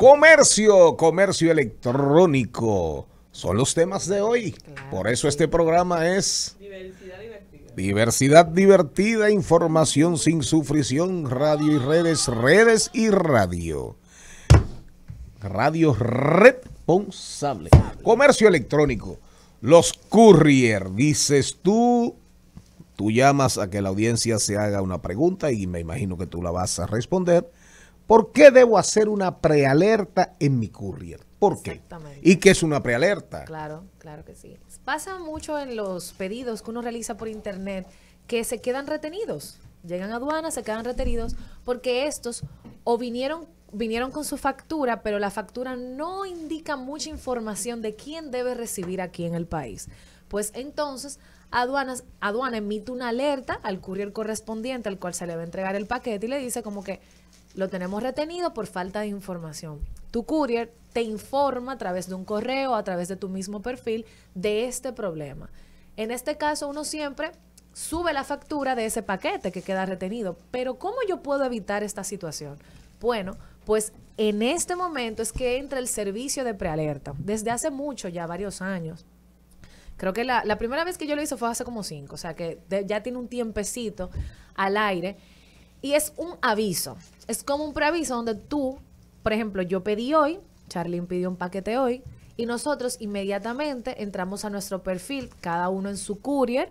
Comercio, comercio electrónico. Son los temas de hoy. Por eso este programa es... Diversidad divertida. Diversidad divertida, información sin sufrición, radio y redes, redes y radio. Radio responsable. Comercio electrónico. Los courier, dices tú, tú llamas a que la audiencia se haga una pregunta y me imagino que tú la vas a responder ¿Por qué debo hacer una prealerta en mi courier? ¿Por qué? ¿Y qué es una prealerta? Claro, claro que sí. Pasa mucho en los pedidos que uno realiza por internet que se quedan retenidos. Llegan a aduanas, se quedan retenidos porque estos o vinieron vinieron con su factura, pero la factura no indica mucha información de quién debe recibir aquí en el país. Pues entonces, aduanas, aduana emite una alerta al courier correspondiente al cual se le va a entregar el paquete y le dice como que lo tenemos retenido por falta de información. Tu courier te informa a través de un correo, a través de tu mismo perfil, de este problema. En este caso, uno siempre sube la factura de ese paquete que queda retenido. Pero ¿cómo yo puedo evitar esta situación? Bueno, pues en este momento es que entra el servicio de prealerta. Desde hace mucho, ya varios años. Creo que la, primera vez que yo lo hice fue hace como cinco, o sea que ya tiene un tiempecito al aire. Y es un aviso. Es como un preaviso donde tú, por ejemplo, yo pedí hoy, charlie pidió un paquete hoy, y nosotros inmediatamente entramos a nuestro perfil, cada uno en su courier,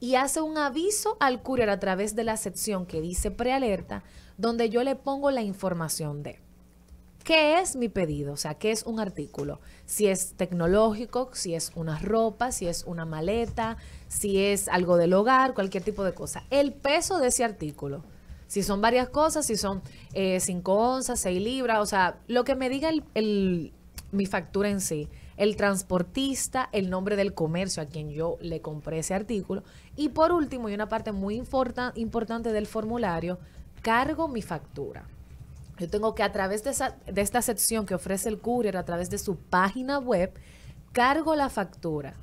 y hace un aviso al courier a través de la sección que dice prealerta, donde yo le pongo la información de qué es mi pedido, o sea, qué es un artículo, si es tecnológico, si es una ropa, si es una maleta, si es algo del hogar, cualquier tipo de cosa, el peso de ese artículo si son varias cosas, si son 5 eh, onzas, 6 libras, o sea, lo que me diga el, mi factura en sí el transportista, el nombre del comercio a quien yo le compré ese artículo. Y por último, y una parte muy importante del formulario, cargo mi factura. Yo tengo que a través de, de esta sección que ofrece el courier, a través de su página web, cargo la factura.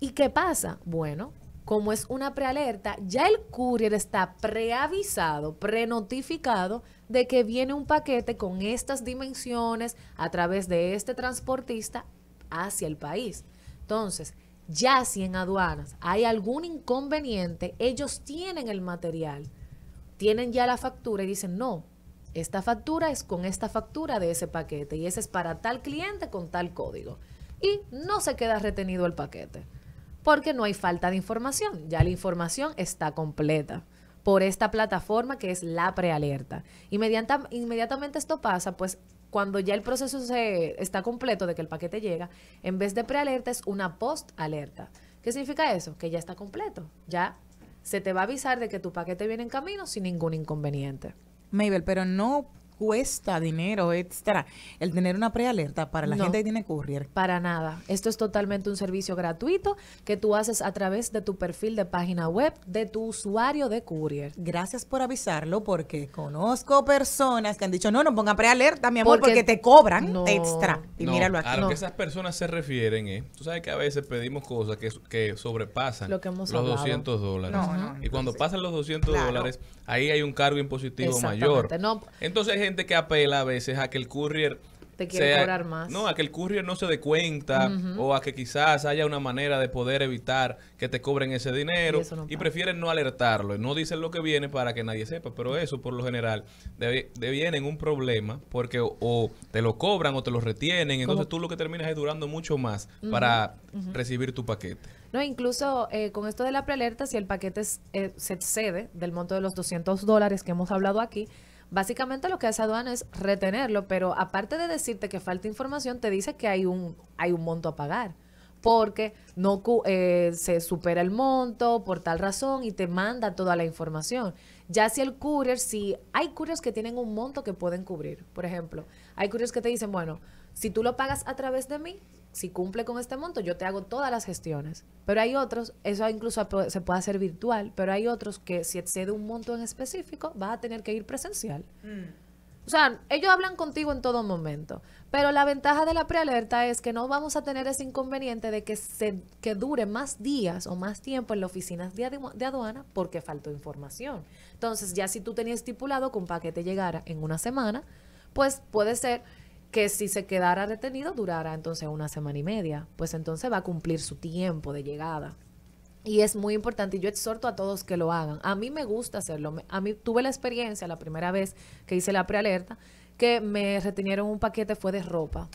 ¿Y qué pasa? Bueno, como es una prealerta, ya el courier está preavisado, prenotificado de que viene un paquete con estas dimensiones a través de este transportista hacia el país. Entonces, ya si en aduanas hay algún inconveniente, ellos tienen el material, tienen ya la factura y dicen, no, esta factura es con esta factura de ese paquete y ese es para tal cliente con tal código. Y no se queda retenido el paquete porque no hay falta de información, ya la información está completa por esta plataforma que es la prealerta. inmediatamente esto pasa, pues cuando ya el proceso se, está completo de que el paquete llega, en vez de prealerta es una post-alerta. ¿Qué significa eso? Que ya está completo, ya se te va a avisar de que tu paquete viene en camino sin ningún inconveniente. Mabel, pero no cuesta dinero extra el tener una prealerta para la gente que tiene courier. Para nada. Esto es totalmente un servicio gratuito que tú haces a través de tu perfil de página web de tu usuario de courier. Gracias por avisarlo porque conozco personas que han dicho, no, no ponga prealerta, mi amor, porque, te cobran extra. Y míralo aquí. A lo que esas personas se refieren es, tú sabes que a veces pedimos cosas que, que sobrepasan los 200 dólares. y cuando pasan los 200 dólares, ahí hay un cargo impositivo mayor. Entonces es que apela a veces a que el courier te quiere cobrar más. No, a que el courier no se dé cuenta o a que quizás haya una manera de poder evitar que te cobren ese dinero y, prefieren no alertarlo no dicen lo que viene para que nadie sepa, pero eso por lo general deviene un problema porque o, te lo cobran o te lo retienen, entonces tú lo que terminas es durando mucho más para recibir tu paquete. No, incluso eh, con esto de la prealerta, si el paquete eh, se excede del monto de los 200 dólares que hemos hablado aquí, Básicamente lo que hace aduana es retenerlo, pero aparte de decirte que falta información, te dice que hay un, hay un monto a pagar porque no eh, se supera el monto por tal razón y te manda toda la información. Ya si el courier, si hay couriers que tienen un monto que pueden cubrir, por ejemplo, hay couriers que te dicen, bueno, si tú lo pagas a través de mí, si cumple con este monto, yo te hago todas las gestiones. Pero hay otros, eso incluso se puede hacer virtual, pero hay otros que si excede un monto en específico, vas a tener que ir presencial. Mm. O sea, ellos hablan contigo en todo momento. Pero la ventaja de la prealerta es que no vamos a tener ese inconveniente de que, se, que dure más días o más tiempo en las oficinas de, de aduana porque faltó información. Entonces, ya si tú tenías estipulado que un paquete llegara en una semana, pues puede ser que si se quedara detenido durara entonces una semana y media. Pues entonces va a cumplir su tiempo de llegada. Y es muy importante y yo exhorto a todos que lo hagan. A mí me gusta hacerlo. A mí tuve la experiencia la primera vez que hice la prealerta que me retenieron un paquete fue de ropa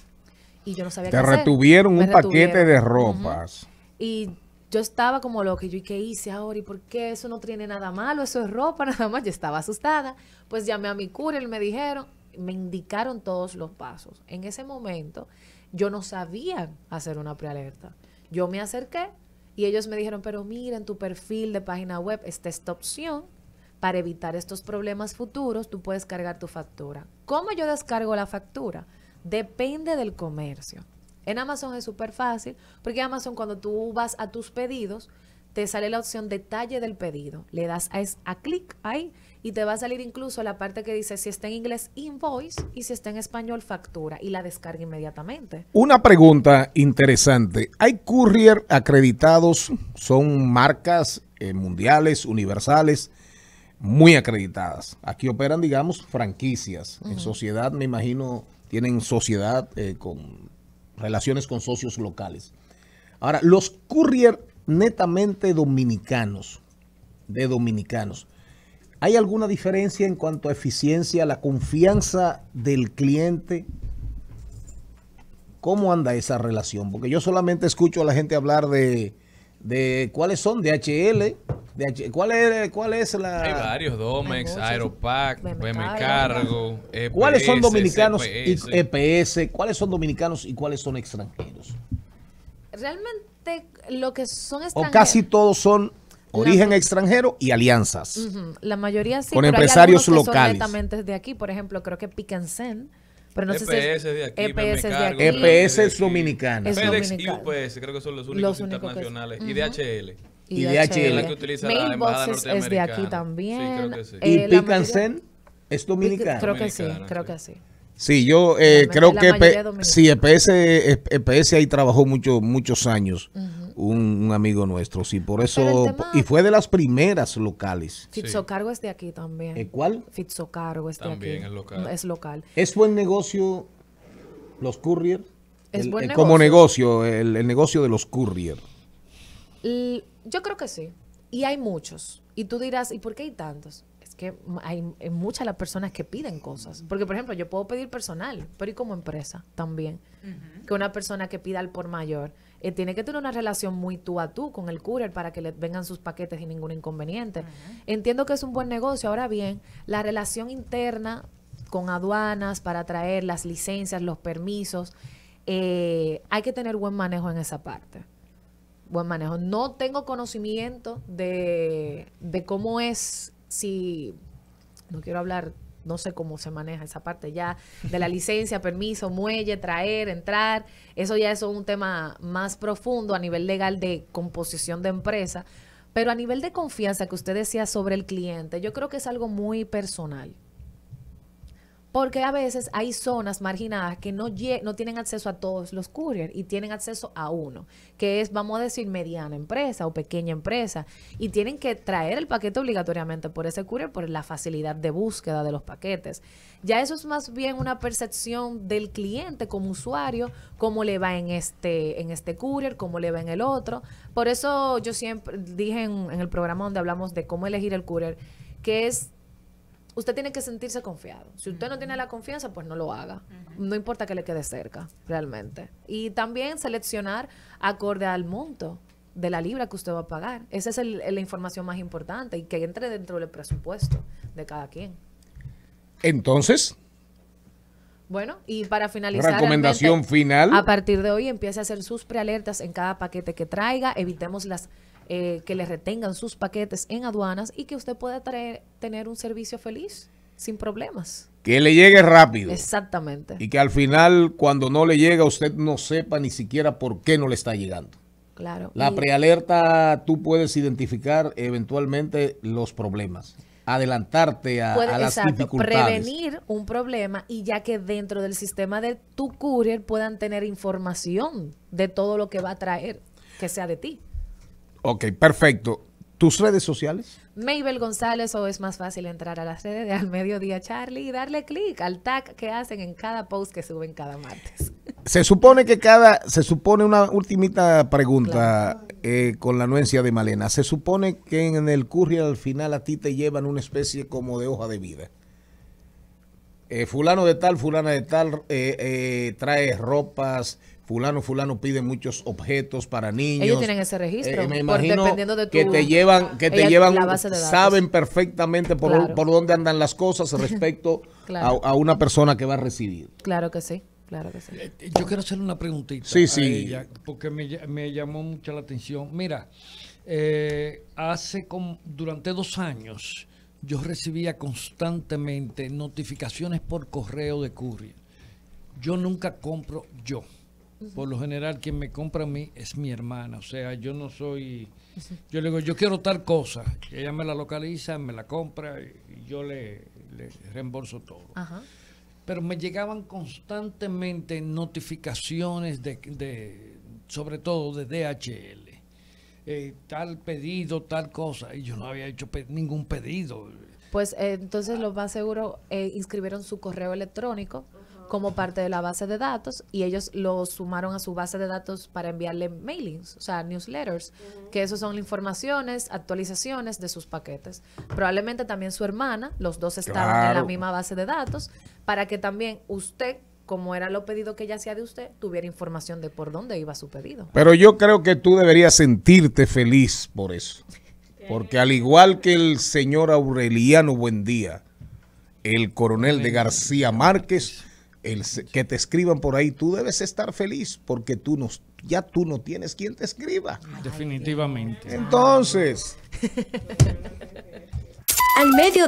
y yo no sabía qué hacer. un retuvieron. un paquete de ropas. Y yo estaba como lo que yo y qué hice ahora y por qué eso no tiene nada malo, eso es ropa nada más. Yo estaba asustada. Pues llamé a mi cura y me dijeron, me indicaron todos los pasos. En ese momento yo no sabía hacer una prealerta. Yo me acerqué y ellos me dijeron, pero mira, en tu perfil de página web está esta opción para evitar estos problemas futuros, tú puedes cargar tu factura. ¿Cómo yo descargo la factura? Depende del comercio. En Amazon es súper fácil, porque Amazon cuando tú vas a tus pedidos, te sale la opción detalle del pedido. Le das a, a clic ahí y te va a salir incluso la parte que dice si está en inglés invoice y si está en español factura y la descarga inmediatamente. Una pregunta interesante. ¿Hay courier acreditados? Son marcas eh, mundiales, universales, muy acreditadas. Aquí operan, digamos, franquicias. En sociedad, me imagino, tienen sociedad eh, con relaciones con socios locales. Ahora, los courier netamente dominicanos, de dominicanos. ¿Hay alguna diferencia en cuanto a eficiencia, la confianza del cliente? ¿Cómo anda esa relación? Porque yo solamente escucho a la gente hablar de, cuáles son DHL, ¿cuál, es, ¿cuál es la...? Hay varios, Domex, Aeropac, BM Cargo, e ¿Cuáles son dominicanos y EPS? E ¿Cuáles son dominicanos y cuáles son extranjeros? Realmente lo que son extranjeros. O casi todos son origen extranjero y alianzas. La mayoría sí. Con empresarios locales. de aquí, por ejemplo, creo que Picanzen Pero no EPS e es, de aquí, EPS, e de EPS e es dominicana. FedEx y creo que son los únicos, internacionales. DHL. Y, utiliza es de aquí también. ¿Y eh, Picanzen es dominicana? Creo que sí, creo que sí. Sí, yo eh, creo que sí, EPS, eh, ahí trabajó mucho, muchos años, un, amigo nuestro, sí, por eso, y fue de las primeras locales. Fitzocargo es de aquí también. ¿El ¿Eh, cuál? Fitzocargo es también aquí. Es local. es local. ¿Es buen negocio los courier? Es buen negocio. Como negocio, el, negocio de los courier. yo creo que sí, y hay muchos. Y tú dirás, ¿y por qué hay tantos? hay, eh, muchas las personas que piden cosas. Porque, por ejemplo, yo puedo pedir personal, pero y como empresa también. Que una persona que pida al por mayor eh, tiene que tener una relación muy tú a tú con el courier para que le vengan sus paquetes sin ningún inconveniente. Entiendo que es un buen negocio. Ahora bien, la relación interna con aduanas para traer las licencias, los permisos, eh, hay que tener buen manejo en esa parte buen manejo. No tengo conocimiento de, de, cómo es si, no quiero hablar, no sé cómo se maneja esa parte ya de la licencia, permiso, muelle, traer, entrar, eso ya es un tema más profundo a nivel legal de composición de empresa, pero a nivel de confianza que usted decía sobre el cliente, yo creo que es algo muy personal. Porque a veces hay zonas marginadas que no, no tienen acceso a todos los couriers y tienen acceso a uno, que es, vamos a decir, mediana empresa o pequeña empresa. Y tienen que traer el paquete obligatoriamente por ese courier por la facilidad de búsqueda de los paquetes. Ya eso es más bien una percepción del cliente como usuario, cómo le va en este, en este courier, cómo le va en el otro. Por eso yo siempre dije en, en el programa donde hablamos de cómo elegir el courier, que es usted tiene que sentirse confiado. Si usted no tiene la confianza, pues no lo haga. No importa que le quede cerca, realmente. Y también seleccionar acorde al monto de la libra que usted va a pagar. Esa es la información más importante y que entre dentro del presupuesto de cada quien. Entonces, bueno, y para finalizar. Recomendación final. A partir de hoy empiece a hacer sus prealertas en cada paquete que traiga. Evitemos las eh, que le retengan sus paquetes en aduanas y que usted pueda traer, tener un servicio feliz sin problemas. Que le llegue rápido. Exactamente. Y que al final, cuando no le llega, usted no sepa ni siquiera por qué no le está llegando. Claro. La prealerta, tú puedes identificar eventualmente los problemas adelantarte a, las Prevenir un problema y ya que dentro del sistema de tu courier puedan tener información de todo lo que va a traer, que sea de ti. Ok, perfecto. ¿Tus redes sociales? Mabel González o es más fácil entrar a las redes de Al Mediodía Charlie y darle clic al tag que hacen en cada post que suben cada martes. Se supone que cada, se supone una ultimita pregunta eh, con la anuencia de Malena. Se supone que en el curry al final a ti te llevan una especie como de hoja de vida. Eh, fulano de tal, fulana de tal eh, eh trae ropas, fulano, fulano pide muchos objetos para niños. Ellos tienen ese eh, registro. dependiendo de tu, que te llevan, que te llevan, saben perfectamente por, dónde andan las cosas respecto a, una persona que va a recibir. Claro que sí. Claro que sí. Eh, eh, yo quiero hacerle una preguntita sí, sí. porque me, llamó mucho la atención. Mira, hace durante dos años yo recibía constantemente notificaciones por correo de Curry. Yo nunca compro yo por lo general quien me compra a mí es mi hermana, o sea, yo no soy, yo le digo, yo quiero tal cosa, ella me la localiza, me la compra y yo le, reembolso todo. Pero me llegaban constantemente notificaciones de, sobre todo de DHL, eh, tal pedido, tal cosa, y yo no había hecho ningún pedido. Pues eh, entonces lo más seguro eh, inscribieron su correo electrónico como parte de la base de datos y ellos lo sumaron a su base de datos para enviarle mailings, o sea, newsletters, que eso son informaciones, actualizaciones de sus paquetes. Probablemente también su hermana, los dos estaban en la misma base de datos, para que también usted como era lo pedido que ella hacía de usted, tuviera información de por dónde iba su pedido. Pero yo creo que tú deberías sentirte feliz por eso. Porque al igual que el señor Aureliano Buendía, el coronel de García Márquez el, que te escriban por ahí, tú debes estar feliz porque tú no, ya tú no tienes quien te escriba. Definitivamente. Entonces. Al mediodía.